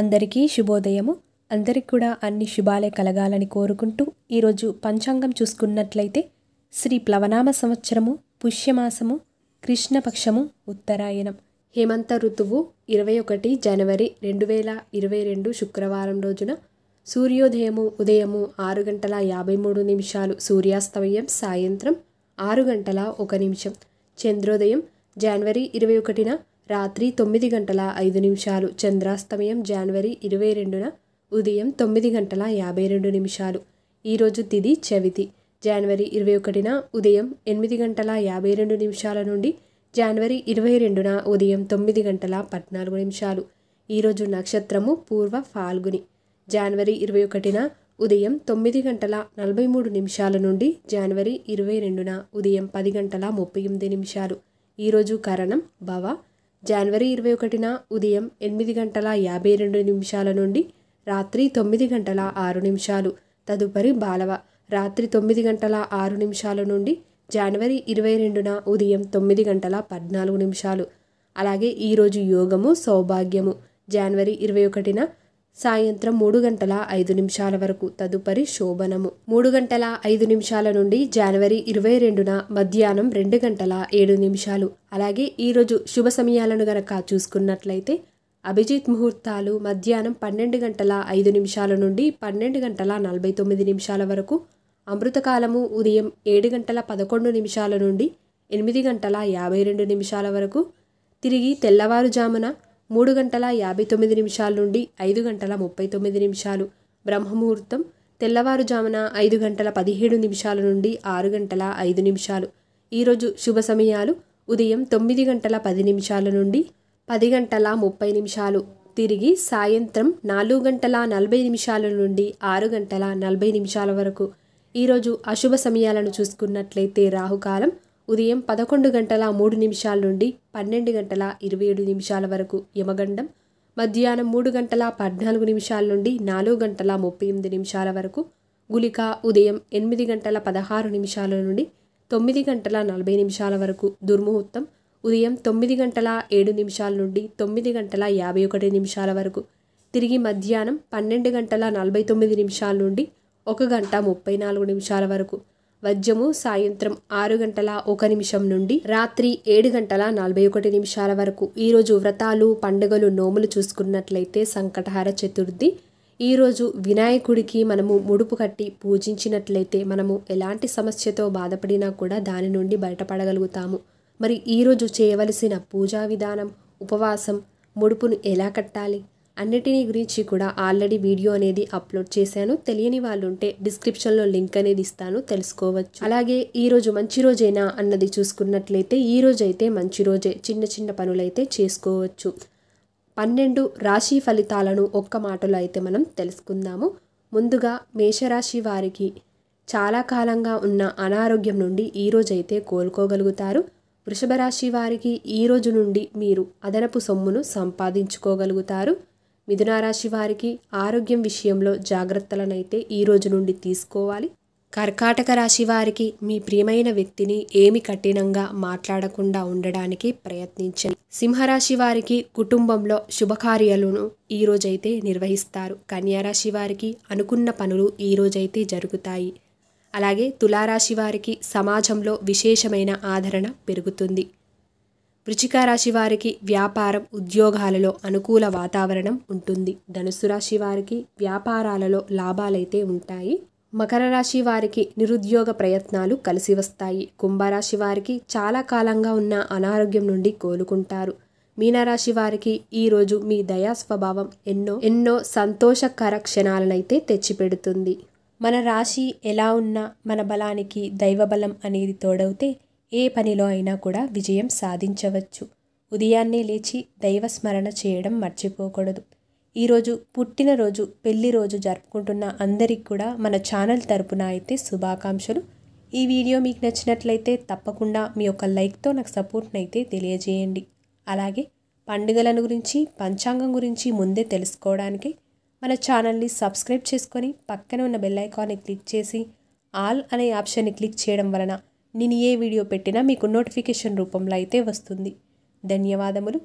అందరికీ శుభోదయము అందరికి కూడా అన్ని శుభాలే కలగాలని కోరుకుంటూ ఈరోజు పంచాంగం చూసుకున్నట్లయితే శ్రీ ప్లవనామ సంవత్సరము పుష్యమాసము కృష్ణపక్షము ఉత్తరాయణం హేమంత ఋతువు ఇరవై ఒకటి జనవరి రెండు వేల ఇరవై రెండు శుక్రవారం రోజున సూర్యోదయము ఉదయము ఆరు గంటల యాభై మూడు నిమిషాలు సూర్యాస్తమయం సాయంత్రం ఆరు గంటల ఒక నిమిషం చంద్రోదయం జనవరి ఇరవై ఒకటిన రాత్రి తొమ్మిది గంటల ఐదు నిమిషాలు చంద్రాస్తమయం జనవరి ఇరవై రెండున ఉదయం తొమ్మిది గంటల యాభై రెండు నిమిషాలు ఈరోజు తిది చవితి జనవరి ఇరవై ఒకటిన ఉదయం ఎనిమిది గంటల యాభై రెండు నిమిషాల నుండి జనవరి ఇరవై రెండున ఉదయం తొమ్మిది గంటల పద్నాలుగు నిమిషాలు ఈరోజు నక్షత్రము పూర్వ ఫాల్గుని జనవరి ఇరవై ఒకటిన ఉదయం తొమ్మిది గంటల నలభై మూడు నిమిషాల నుండి జనవరి ఇరవై రెండున ఉదయం పది గంటల ముప్పై ఎనిమిది నిమిషాలు ఈరోజు కరణం భవ జనవరి ఇరవై ఒకటిన ఉదయం ఎనిమిది గంటల యాభై రెండు నిమిషాల నుండి రాత్రి తొమ్మిది గంటల ఆరు నిమిషాలు తదుపరి బాలవ రాత్రి తొమ్మిది గంటల ఆరు నిమిషాల నుండి జనవరి ఇరవై రెండున ఉదయం తొమ్మిది గంటల పద్నాలుగు నిమిషాలు అలాగే ఈరోజు యోగము సౌభాగ్యము జనవరి ఇరవై ఒకటిన సాయంత్రం మూడు గంటల ఐదు నిమిషాల వరకు తదుపరి శోభనము మూడు గంటల ఐదు నిమిషాల నుండి జనవరి ఇరవై రెండున మధ్యాహ్నం రెండు గంటల ఏడు నిమిషాలు అలాగే ఈరోజు శుభ సమయాలను గనక చూసుకున్నట్లయితే అభిజిత్ ముహూర్తాలు మధ్యాహ్నం పన్నెండు గంటల ఐదు నిమిషాల నుండి పన్నెండు గంటల నలభై తొమ్మిది నిమిషాల వరకు అమృతకాలము ఉదయం ఏడు గంటల పదకొండు నిమిషాల నుండి ఎనిమిది గంటల యాభై రెండు నిమిషాల వరకు తిరిగి తెల్లవారుజామున మూడు గంటల యాభై తొమ్మిది నిమిషాల నుండి ఐదు గంటల ముప్పై తొమ్మిది నిమిషాలు బ్రహ్మముహూర్తం తెల్లవారుజామున ఐదు గంటల పదిహేడు నిమిషాల నుండి ఆరు గంటల ఐదు నిమిషాలు ఈరోజు శుభ సమయాలు ఉదయం తొమ్మిది గంటల పది నిమిషాల నుండి పది గంటల ముప్పై నిమిషాలు తిరిగి సాయంత్రం నాలుగు గంటల నలభై నిమిషాల నుండి ఆరు గంటల నలభై నిమిషాల వరకు ఈరోజు అశుభ సమయాలను చూసుకున్నట్లయితే రాహుకాలం ఉదయం పదకొండు గంటల మూడు నిమిషాల నుండి పన్నెండు గంటల ఇరవై ఏడు నిమిషాల వరకు యమగండం మధ్యాహ్నం మూడు గంటల పద్నాలుగు నిమిషాల నుండి నాలుగు గంటల ముప్పై ఎనిమిది నిమిషాల వరకు గులిక ఉదయం ఎనిమిది గంటల పదహారు నిమిషాల నుండి తొమ్మిది గంటల నలభై నిమిషాల వరకు దుర్ముహూర్తం ఉదయం తొమ్మిది గంటల ఏడు నిమిషాల నుండి తొమ్మిది గంటల యాభై ఒకటి నిమిషాల వరకు తిరిగి మధ్యాహ్నం పన్నెండు గంటల నలభై తొమ్మిది నిమిషాల నుండి ఒక గంట ముప్పై నాలుగు నిమిషాల వరకు వద్యము సాయంత్రం ఆరు గంటల ఒక నిమిషం నుండి రాత్రి ఏడు గంటల నలభై ఒకటి నిమిషాల వరకు ఈరోజు వ్రతాలు పండుగలు నోములు చూసుకున్నట్లయితే సంకటహార చతుర్థి ఈరోజు వినాయకుడికి మనము ముడుపు కట్టి పూజించినట్లయితే మనము ఎలాంటి సమస్యతో బాధపడినా కూడా దాని నుండి బయటపడగలుగుతాము మరి ఈరోజు చేయవలసిన పూజా విధానం ఉపవాసం ముడుపును ఎలా కట్టాలి అన్నిటినీ గురించి కూడా ఆల్రెడీ వీడియో అనేది అప్లోడ్ చేశాను తెలియని వాళ్ళు ఉంటే డిస్క్రిప్షన్లో లింక్ అనేది ఇస్తాను తెలుసుకోవచ్చు అలాగే ఈరోజు మంచి రోజేనా అన్నది చూసుకున్నట్లయితే ఈ రోజైతే మంచి రోజే చిన్న చిన్న పనులైతే చేసుకోవచ్చు పన్నెండు రాశి ఫలితాలను ఒక్క మాటలో అయితే మనం తెలుసుకుందాము ముందుగా మేషరాశి వారికి చాలా కాలంగా ఉన్న అనారోగ్యం నుండి ఈరోజైతే కోలుకోగలుగుతారు వృషభ రాశి వారికి ఈరోజు నుండి మీరు అదనపు సొమ్మును సంపాదించుకోగలుగుతారు మిథునారాశి వారికి ఆరోగ్యం విషయంలో జాగ్రత్తలనైతే ఈ రోజు నుండి తీసుకోవాలి కర్కాటక రాశి వారికి మీ ప్రియమైన వ్యక్తిని ఏమి కఠినంగా మాట్లాడకుండా ఉండడానికి ప్రయత్నించండి సింహరాశి వారికి కుటుంబంలో శుభకార్యాలను ఈ రోజైతే నిర్వహిస్తారు కన్యారాశి వారికి అనుకున్న పనులు ఈ రోజైతే జరుగుతాయి అలాగే తులారాశి వారికి సమాజంలో విశేషమైన ఆదరణ పెరుగుతుంది వృచిక రాశి వారికి వ్యాపారం ఉద్యోగాలలో అనుకూల వాతావరణం ఉంటుంది ధనుసు రాశి వారికి వ్యాపారాలలో లాభాలైతే ఉంటాయి మకర రాశి వారికి నిరుద్యోగ ప్రయత్నాలు కలిసి వస్తాయి కుంభరాశి వారికి చాలా కాలంగా ఉన్న అనారోగ్యం నుండి కోలుకుంటారు మీనరాశి వారికి ఈరోజు మీ దయా స్వభావం ఎన్నో ఎన్నో సంతోషకర క్షణాలనైతే తెచ్చిపెడుతుంది మన రాశి ఎలా ఉన్నా మన బలానికి దైవబలం అనేది తోడవుతే ఏ పనిలో అయినా కూడా విజయం సాధించవచ్చు ఉదయాన్నే లేచి దైవస్మరణ చేయడం మర్చిపోకూడదు ఈరోజు పుట్టినరోజు పెళ్లి రోజు జరుపుకుంటున్న అందరికి కూడా మన ఛానల్ తరపున అయితే శుభాకాంక్షలు ఈ వీడియో మీకు నచ్చినట్లయితే తప్పకుండా మీ యొక్క లైక్తో నాకు సపోర్ట్ని అయితే తెలియజేయండి అలాగే పండుగలను గురించి పంచాంగం గురించి ముందే తెలుసుకోవడానికి మన ఛానల్ని సబ్స్క్రైబ్ చేసుకొని పక్కన ఉన్న బెల్ ఐకాన్ని క్లిక్ చేసి ఆల్ అనే ఆప్షన్ని క్లిక్ చేయడం వలన నేను ఏ వీడియో పెట్టినా మీకు నోటిఫికేషన్ రూపంలో అయితే వస్తుంది ధన్యవాదములు